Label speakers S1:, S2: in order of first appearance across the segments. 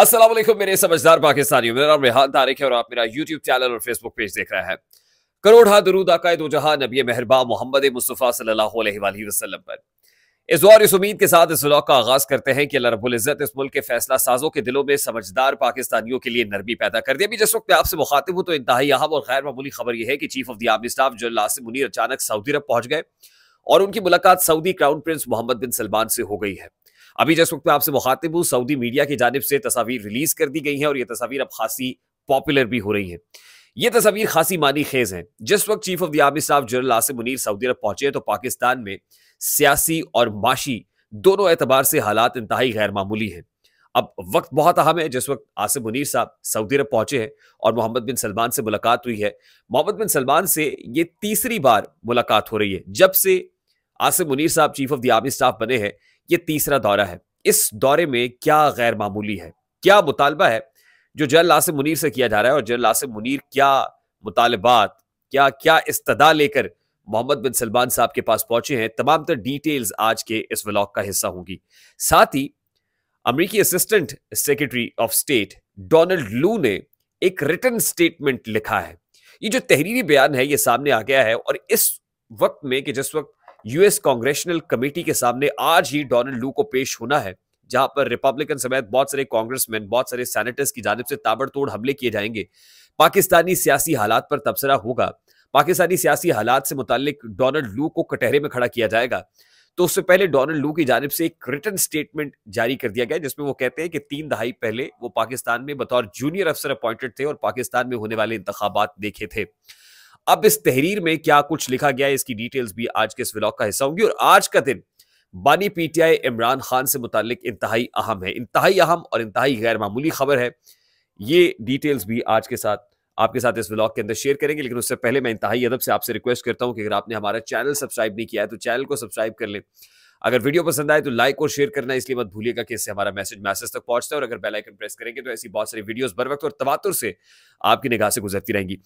S1: असलम मेरे समझदार पाकिस्तानी मेरा नाम रेहान तारिक है और आप मेरा यूट्यूब चैनल और फेसबुक पेज देख रहे हैं करोड़ हा दरूद आकायद जहां नबी मेहरबा मोहम्मद मुस्तफ़ा सल्लल्लाहु अलैहि वसल्लम पर इस दौर इस उम्मीद के साथ इस व्लॉग का आगाज करते हैं कि अल्लाह रबुल्ज़त इस मुल्क के फैसला साजों के दिलों में समझदार पाकिस्तानियों के लिए नरमी पैदा कर दिया अभी जिस वक्त मैं आपसे मुखातिब हूँ तो इंतहाई अहम और गैर मामूली खबर यह है कि chief of the army staff general Asim Munir अचानक सऊदी अरब पहुंच गए और उनकी मुलाकात सऊदी crown prince Mohammed bin Salman से हो गई है अभी जिस वक्त मैं आपसे मुखातिब हूँ सऊदी मीडिया की जानब से तस्वीर रिलीज कर दी गई है और ये तस्वीर अब खासी पॉपुलर भी हो रही है ये तस्वीर खासी मानी खेज है जिस वक्त chief of the army staff general Asim Munir सऊदी अरब पहुंचे तो पाकिस्तान में सियासी और माशी दोनों एतबार से हालात इंतहाई गैर मामूली हैं अब वक्त बहुत अहम है जिस वक्त आसिम मुनीर साहब सऊदी अरब पहुंचे हैं और मोहम्मद बिन सलमान से मुलाकात हुई है मोहम्मद बिन सलमान से ये तीसरी बार मुलाकात हो रही है जब से आसिम मुनीर साहब chief of the army staff बने हैं ये तीसरा दौरा है इस दौरे में क्या गैर मामूली है क्या मुतालबा है जो जनरल आसिम मुनीर से किया जा रहा है और जनरल आसिम मुनीर क्या मुतालबात क्या क्या इस्तदा लेकर मोहम्मद बिन सलमान साहब के पास पहुंचे हैं तमाम तर डिटेल्स आज के इस व्लॉग का हिस्सा होंगी साथ ही अमरीकी assistant secretary of state Donald Lu ने एक रिटर्न स्टेटमेंट लिखा है ये जो तहरीरी बयान है ये सामने आ गया है और इस वक्त में कि जिस वक्त यूएस कांग्रेशनल कमेटी के सामने आज ही डोनाल्ड लू को पेश होना है जहां पर रिपब्लिकन समेत बहुत सारे कांग्रेसमैन बहुत सारे सेनेटर्स की जानब से ताबड़तोड़ हमले किए जाएंगे पाकिस्तानी सियासी हालात पर तबसरा होगा पाकिस्तानी सियासी हालात से मुतालिक डोनाल्ड लू को कटहरे में खड़ा किया जाएगा तो उससे पहले डोनाल्ड लू की जानब से एक रिटर्न स्टेटमेंट जारी कर दिया गया जिसमें वो कहते हैं कि तीन दहाई पहले वो पाकिस्तान में बतौर जूनियर अफसर अपॉइंटेड थे और पाकिस्तान में होने वाले इंतबात देखे थे अब इस तहरीर में क्या कुछ लिखा गया है इसकी डिटेल्स भी आज के इस व्लॉग का हिस्सा होंगी और आज का दिन बानी पीटीआई इमरान खान से मुतल इंतहाई अहम है इंतहाई अहम और इंतहाई गैर मामूली खबर है ये डिटेल्स भी आज के साथ आपके साथ इस व्लॉग के अंदर शेयर करेंगे लेकिन उससे पहले मैं इंतहाई अदब से आपसे रिक्वेस्ट करता हूं कि अगर आपने हमारा चैनल सब्सक्राइब नहीं किया है तो चैनल को सब्सक्राइब कर लें अगर वीडियो पसंद आए तो लाइक और शेयर करना इसलिए मत भूलिएगा कि इससे हमारा मैसेज मैसेज तक पहुंचता है और अगर बेल आइकन प्रेस करेंगे तो ऐसी बहुत सारी वीडियोस बर वक्त और तवातुर से आपकी निगाह से गुजरती रहेंगी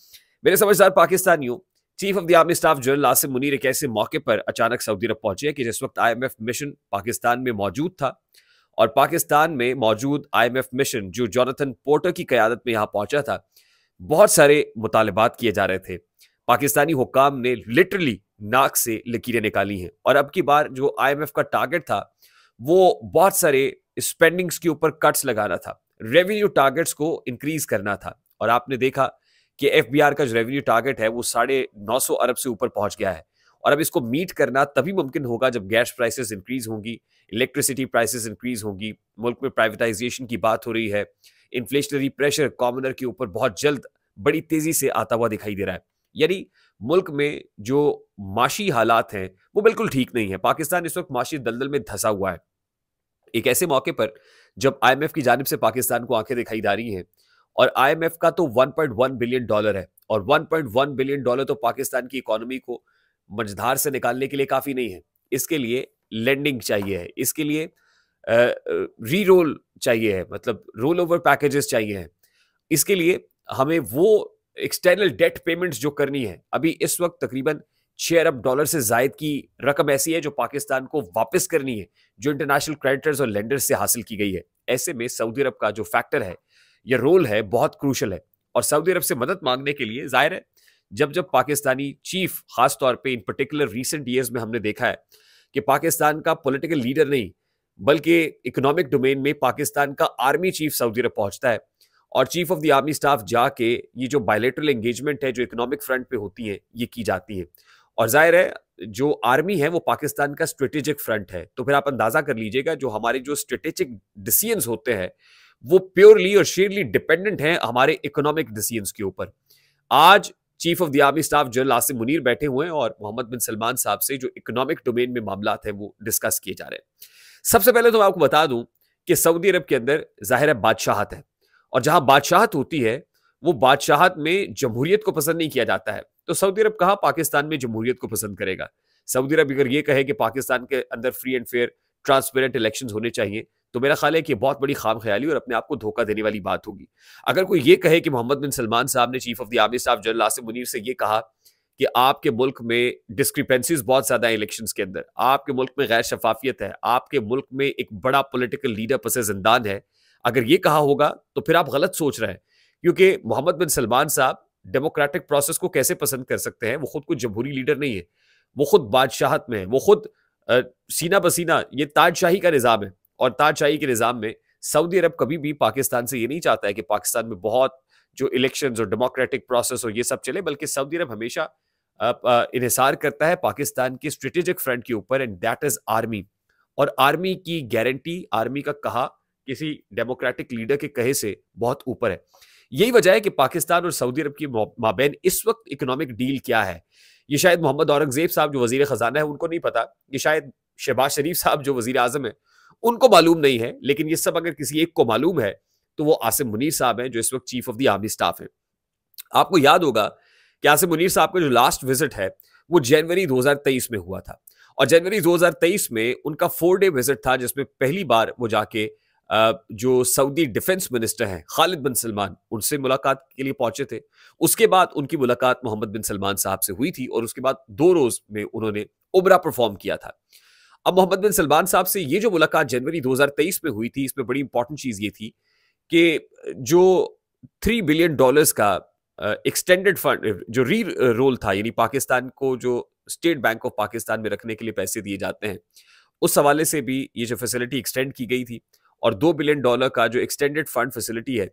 S1: मेरे समझदार पाकिस्तान यू chief of the army staff general Asim Munir एक ऐसे मौके पर अचानक सऊदी अरब पहुंचे कि जिस वक्त आई मिशन पाकिस्तान में मौजूद था और पाकिस्तान में मौजूद आई मिशन जो जॉनथन पोर्टर की क्यादत में यहाँ पहुंचा था बहुत सारे मुतालबात किए जा रहे थे पाकिस्तानी हुकाम ने लिटरली नाक से लकीरें निकाली हैं और अब की बार जो आईएमएफ का टारगेट था वो बहुत सारे स्पेंडिंग्स के ऊपर कट्स लगाना था रेवेन्यू टारगेट्स को इंक्रीज करना था और आपने देखा कि एफ का जो रेवेन्यू टारगेट है वो साढ़े नौ सौ अरब से ऊपर पहुंच गया है और अब इसको मीट करना तभी मुमकिन होगा जब गैस प्राइसेस इंक्रीज होंगी इलेक्ट्रिसिटी प्राइसेस इंक्रीज होंगी मुल्क में प्राइवेटाइजेशन की बात हो रही है इन्फ्लेशनरी प्रेशर कॉमनर के ऊपर बहुत जल्द बड़ी तेजी से आता हुआ दिखाई दे रहा है यानी मुल्क में जो माशी हालात हैं वो बिल्कुल ठीक नहीं है पाकिस्तान इस वक्त माशी दलदल में धंसा हुआ है एक ऐसे मौके पर जब आईएमएफ की जानब से पाकिस्तान को आंखें दिखाई जा रही हैं और आईएमएफ का तो 1.1 बिलियन डॉलर है और 1.1 बिलियन डॉलर तो पाकिस्तान की इकोनॉमी को मझधार से निकालने के लिए काफी नहीं है इसके लिए लेंडिंग चाहिए है इसके लिए री रोल चाहिए है मतलब रोल ओवर पैकेजेस चाहिए है इसके लिए हमें वो एक्सटर्नल डेट पेमेंट्स जो करनी है अभी इस वक्त तकरीबन छः अरब डॉलर से जायद की रकम ऐसी है जो पाकिस्तान को वापस करनी है जो इंटरनेशनल क्रेडिटर्स और लेंडर्स से हासिल की गई है ऐसे में सऊदी अरब का जो फैक्टर है ये रोल है बहुत क्रूशल है और सऊदी अरब से मदद मांगने के लिए जाहिर है जब जब पाकिस्तानी चीफ खासतौर पर इन पर्टिकुलर रिसेंट ईयर्स में हमने देखा है कि पाकिस्तान का पॉलिटिकल लीडर नहीं बल्कि इकोनॉमिक डोमेन में पाकिस्तान का आर्मी चीफ सऊदी अरब पहुंचता है और chief of the army staff जाके ये जो बायोलेटरल एंगेजमेंट है जो इकोनॉमिक फ्रंट पे होती है ये की जाती है और जाहिर है जो आर्मी है वो पाकिस्तान का स्ट्रेटेजिक फ्रंट है तो फिर आप अंदाजा कर लीजिएगा जो हमारे जो स्ट्रेटेजिक डिसीजंस होते हैं वो प्योरली और शेयरली डिपेंडेंट हैं हमारे इकोनॉमिक डिसीजन के ऊपर आज chief of the army staff general Asim Munir बैठे हुए हैं और मोहम्मद बिन सलमान साहब से जो इकोनॉमिक डोमेन में मामला हैं वो डिस्कस किए जा रहे हैं सबसे पहले तो मैं आपको बता दूं कि सऊदी अरब के अंदर जाहिर है बादशाहत है और जहां बादशाहत होती है वो बादशाहत में जमहूरियत को पसंद नहीं किया जाता है तो सऊदी अरब कहा पाकिस्तान में जमहूरियत को पसंद करेगा सऊदी अरब अगर ये कहे कि पाकिस्तान के अंदर free and fair transparent election होने चाहिए तो मेरा ख्याल है कि बहुत बड़ी खाम ख्याली और अपने आप को धोखा देने वाली बात होगी अगर कोई ये कहे कि मोहम्मद बिन सलमान साहब ने चीफ ऑफ द आर्मी साहब जनरल आसिम मुनीर से ये कहा कि आपके मुल्क में डिस्क्रिपेंसीज बहुत ज़्यादा है इलेक्शन के अंदर आपके मुल्क में गैर शफाफियत है आपके मुल्क में एक बड़ा पोलिटिकल लीडर पस जिंदान है अगर ये कहा होगा तो फिर आप गलत सोच रहे हैं क्योंकि मोहम्मद बिन सलमान साहब डेमोक्रेटिक प्रोसेस को कैसे पसंद कर सकते हैं वो खुद को जमहूरी लीडर नहीं है वो खुद बादशाहत में है वो खुद आ, सीना बसीना ये ताजशाही का निज़ाम है और ताजशाही के निज़ाम में सऊदी अरब कभी भी पाकिस्तान से ये नहीं चाहता है कि पाकिस्तान में बहुत जो इलेक्शंस और डेमोक्रेटिक प्रोसेस और ये सब चले बल्कि सऊदी अरब हमेशा इहसार करता है पाकिस्तान के स्ट्रेटेजिक फ्रंट के ऊपर एंड दैट इज आर्मी और आर्मी की गारंटी आर्मी का कहा किसी डेमोक्रेटिक लीडर के कहे से बहुत ऊपर है यही वजह है कि पाकिस्तान और सऊदी अरब की माबेन इस वक्त इकोनॉमिक डील क्या है ये शायद मोहम्मद औरंगजेब साहब जो वजीर खजाना है उनको नहीं पता ये शायद शहबाज शरीफ साहब जो वजीर आजम है उनको मालूम नहीं है लेकिन ये सब अगर किसी एक को मालूम है तो वो आसिम मुनीर साहब हैं जो इस वक्त chief of the army staff हैं आपको याद होगा कि आसिम मुनीर साहब का जो लास्ट विजिट है वो जनवरी 2023 में हुआ था और जनवरी 2023 में उनका फोर डे विजिट था जिसमें पहली बार वो जाके जो सऊदी डिफेंस मिनिस्टर हैं खालिद बिन सलमान उनसे मुलाकात के लिए पहुंचे थे उसके बाद उनकी मुलाकात मोहम्मद बिन सलमान साहब से हुई थी और उसके बाद दो रोज में उन्होंने उबरा परफॉर्म किया था अब मोहम्मद बिन सलमान साहब से ये जो मुलाकात जनवरी 2023 में हुई थी इसमें बड़ी इंपॉर्टेंट चीज़ ये थी कि जो थ्री बिलियन डॉलर्स का एक्सटेंडेड फंड जो री रोल था यानी पाकिस्तान को जो स्टेट बैंक ऑफ पाकिस्तान में रखने के लिए पैसे दिए जाते हैं उस हवाले से भी ये जो फैसिलिटी एक्सटेंड की गई थी और दो बिलियन डॉलर का जो एक्सटेंडेड फंड फैसिलिटी है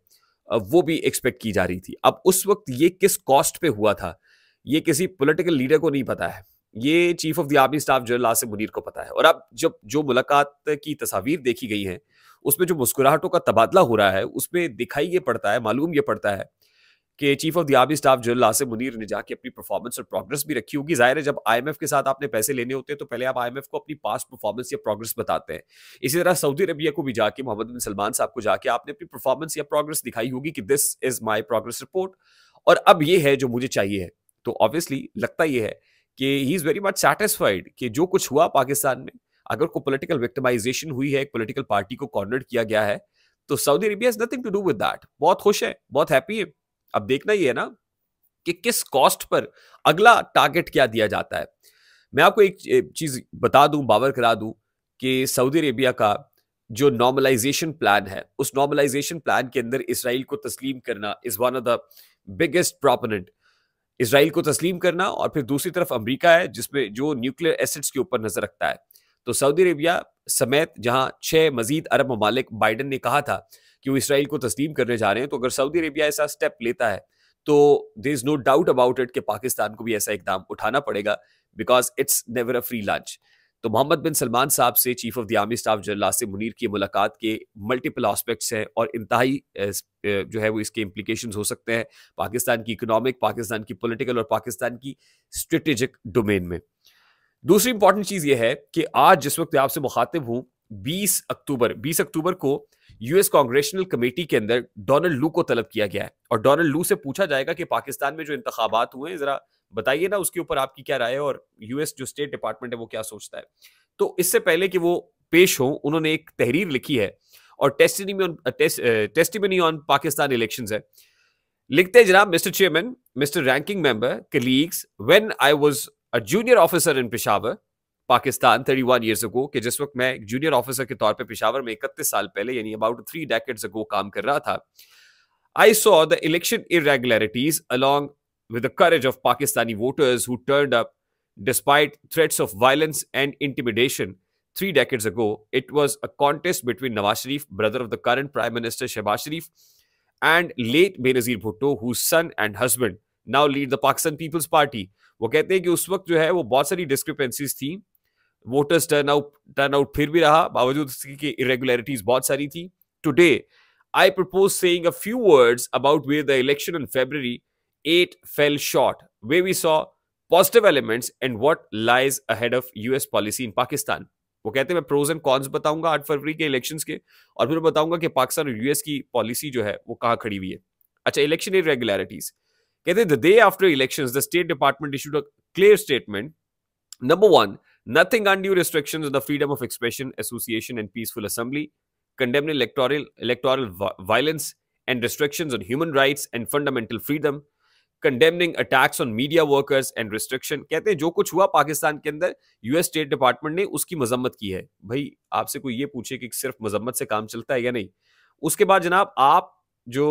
S1: वो भी एक्सपेक्ट की जा रही थी अब उस वक्त ये किस कॉस्ट पे हुआ था ये किसी पॉलिटिकल लीडर को नहीं पता है ये chief of the army staff general Asif Munir को पता है और अब जब जो मुलाकात की तस्वीर देखी गई है उसमें जो मुस्कुराहटों का तबादला हो रहा है उसमें दिखाई ये पड़ता है मालूम ये पड़ता है कि chief of the army staff general Asif Munir ने जाके अपनी परफॉर्मेंस और प्रोग्रेस भी रखी होगी जाहिर है जब आई के साथ आपने पैसे लेने होते हैं तो पहले आप आई को अपनी पास्ट परफॉर्मेंस या प्रोग्रेस बताते हैं इसी तरह सऊदी अरबिया को भी जाके मोहम्मद बिन सलमान साहब को जाके आपने अपनी परफॉर्मेंस या प्रोग्रेस दिखाई होगी कि this is my progress report और अब ये है जो मुझे चाहिए तो ऑब्वियसली लगता यह है कि he is very much satisfied कि जो कुछ हुआ पाकिस्तान में अगर कोई पोलिटिकल विक्टमाइजेशन हुई है एक पोलिटिकल पार्टी को कॉर्नर किया गया है तो Saudi Arabia is nothing to do with that बहुत खुश है बहुत हैप्पी है अब देखना ही है ना कि किस कॉस्ट पर अगला टारगेट क्या दिया जाता है मैं आपको एक चीज बता दूं बावर करा दूं कि सऊदी अरेबिया का जो नॉर्मलाइजेशन प्लान है उस नॉर्मलाइजेशन प्लान के अंदर इसराइल को तस्लीम करना is one of the biggest proponent Israel को तस्लीम करना और फिर दूसरी तरफ अमरीका है जिसमें जो न्यूक्लियर एसेट्स के ऊपर नजर रखता है तो सऊदी अरेबिया समेत जहां छह मजीद अरब ममालिक बाइडन ने कहा था कि वो इसराइल को तस्लीम करने जा रहे हैं तो अगर सऊदी अरेबिया ऐसा स्टेप लेता है तो there is no doubt about it कि पाकिस्तान को भी ऐसा इकदाम उठाना पड़ेगा because it's never a free lunch तो मोहम्मद बिन सलमान साहब से chief of the army staff general Asim Munir की मुलाकात के मल्टीपल आस्पेक्ट्स हैं और इंतहाई जो है वो इसके इम्प्लीकेशन हो सकते हैं पाकिस्तान की इकोनॉमिक पाकिस्तान की पोलिटिकल और पाकिस्तान की स्ट्रेटेजिक डोमेन में दूसरी इंपॉर्टेंट चीज़ ये है कि आज जिस वक्त आपसे मुखातिब हूँ 20 अक्टूबर 20 अक्टूबर को यूएस कांग्रेशनल कमेटी के अंदर डोनाल्ड लू को तलब किया गया है और डोनाल्ड लू से पूछा जाएगा कि पाकिस्तान में जो इंतबात हुए हैं जरा बताइए ना उसके ऊपर आपकी क्या राय है और यूएस जो स्टेट डिपार्टमेंट है वो क्या सोचता है तो इससे पहले कि वो पेश हो उन्होंने एक तहरीर लिखी है और testimony on uh, uh, Pakistan election है लिखते हैं जनाब mister chairman mister ranking member colleagues when I was a junior officer in Peshawar Pakistan thirty one years ago कि जिस वक्त मैं एक जूनियर ऑफिसर के तौर पर पिशावर में इकतीस साल पहले यानी अबाउट थ्री डेकेट्स अगो काम कर रहा था I saw the election irregularities along with the courage of Pakistani voters who turn up despite threats of violence and intimidation three decades ago it was a contest between Nawaz Sharif brother of the current prime minister Shahbaz Sharif and late Benazir Bhutto who son and husband now lead the Pakistan Peoples Party वो कहते हैं कि उस वक्त जो है वो बहुत सारी डिस्क्रिपेंसीज थी voters turn out turn out फिर भी रहा बावजूद इसकी इरेगुलरिटीज बहुत सारी थी today I propose saying a few words about way the election in February 8 fell short where we saw positive elements and what lies ahead of US policy in Pakistan वो कहते हैं मैं प्रोज एंड कॉन्स बताऊंगा आठ फरवरी के election के और फिर बताऊंगा कि पाकिस्तान और यूएस की पॉलिसी जो है वो कहाँ खड़ी हुई है अच्छा इलेक्शन इरेगुलरिटीज कहते हैं the day after election the state department issued a clear statement number one Nothing undue restrictions on the freedom of expression, association, and peaceful assembly. Condemning electoral, electoral violence and restrictions on human rights and fundamental freedom. Condemning attacks on media workers and restriction कहते हैं जो कुछ हुआ पाकिस्तान के अंदर US state department ने उसकी मजम्मत की है भाई आपसे कोई ये पूछे कि सिर्फ मजम्मत से काम चलता है या नहीं उसके बाद जनाब आप जो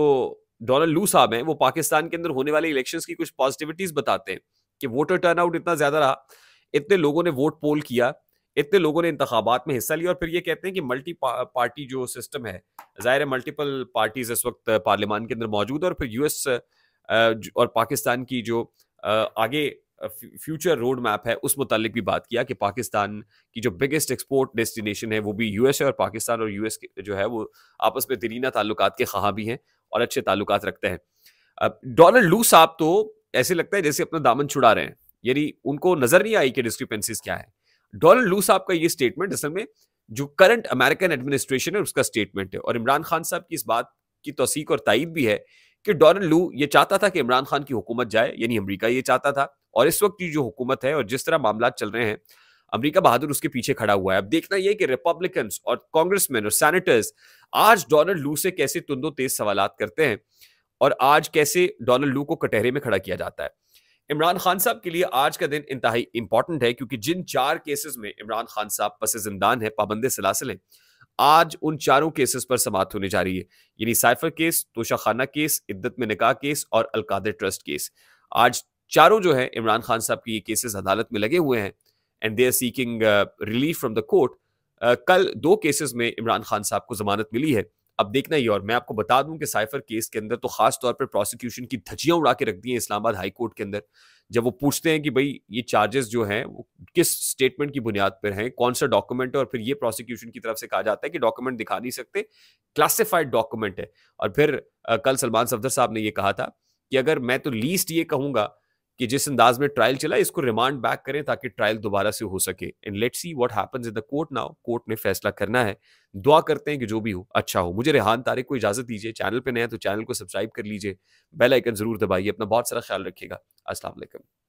S1: डोनाल्ड लू साहब हैं वो पाकिस्तान के अंदर होने वाले इलेक्शंस की कुछ पॉजिटिविटीज बताते हैं कि वोटर टर्नआउट इतना ज्यादा रहा इतने लोगों ने वोट पोल किया इतने लोगों ने इंतबात में हिस्सा लिया और फिर ये कहते हैं कि मल्टी पा, पार्टी जो सिस्टम है जाहिर है मल्टीपल पार्टीज इस वक्त पार्लियामान के अंदर मौजूद है और फिर यूएस और पाकिस्तान की जो आगे फ्यूचर रोड मैप है उस मुतालिक भी बात किया कि पाकिस्तान की जो बिगेस्ट एक्सपोर्ट डेस्टिनेशन है वो भी यूएस है और पाकिस्तान और यूएस जो है वो आपस में दरीना ताल्लुक के खहा भी हैं और अच्छे ताल्लुक रखते हैं डॉलर लू साहब तो ऐसे लगता है जैसे अपना दामन छुड़ा रहे हैं यानी उनको नजर नहीं आई कि डिस्क्रिपेंसीज क्या है डोनाल्ड लू साहब का ये स्टेटमेंट असल में जो करंट अमेरिकन एडमिनिस्ट्रेशन है उसका स्टेटमेंट है और इमरान खान साहब की इस बात की तोसीक और तइद भी है कि डोनाल्ड लू ये चाहता था कि इमरान खान की हुकूमत जाए यानी अमरीका ये चाहता था और इस वक्त की जो हुकूमत है और जिस तरह मामला चल रहे हैं अमरीका बहादुर उसके पीछे खड़ा हुआ है अब देखना यह कि रिपब्लिकन और कांग्रेसमैन और सैनेटर्स आज डोनाल्ड लू से कैसे तुंदो तेज सवाल करते हैं और आज कैसे डोनाल्ड लू को कटहरे में खड़ा किया जाता है इमरान खान साहब के लिए आज का दिन इंतहाई इंपॉर्टेंट है क्योंकि जिन चार केसेस में इमरान खान साहब पस जिंदान है पाबंद सिलासिल है आज उन चारों केसेस पर समाप्त होने जा रही है यानी साइफर केस तोशाखाना केस इद्दत में निकाह केस और अलकादर ट्रस्ट केस आज चारों जो है इमरान खान साहब की ये केसेस अदालत में लगे हुए हैं and they are seeking relief from the court कल दो केसेस में इमरान खान साहब को जमानत मिली है अब देखना ही और मैं आपको बता दूं कि साइफर केस के अंदर तो खास तौर पर प्रोसिक्यूशन की धजियां उड़ा के रख दी हैं इस्लामाबाद हाई कोर्ट के अंदर जब वो पूछते हैं कि भाई ये चार्जेस जो हैं वो किस स्टेटमेंट की बुनियाद पर हैं कौन सा डॉक्यूमेंट है और फिर ये प्रोसिक्यूशन की तरफ से कहा जाता है कि डॉक्यूमेंट दिखा नहीं सकते क्लासिफाइड डॉक्यूमेंट है और फिर कल सलमान सफदर साहब ने यह कहा था कि अगर मैं तो लीस्ट ये कहूंगा कि जिस अंदाज में ट्रायल चला इसको रिमांड बैक करें ताकि ट्रायल दोबारा से हो सके and let's see what happens in the court now court ने फैसला करना है दुआ करते हैं कि जो भी हो अच्छा हो मुझे रेहान तारिक को इजाजत दीजिए चैनल पर नया तो चैनल को सब्सक्राइब कर लीजिए बेल आइकन जरूर दबाइए अपना बहुत सारा ख्याल रखिएगा असला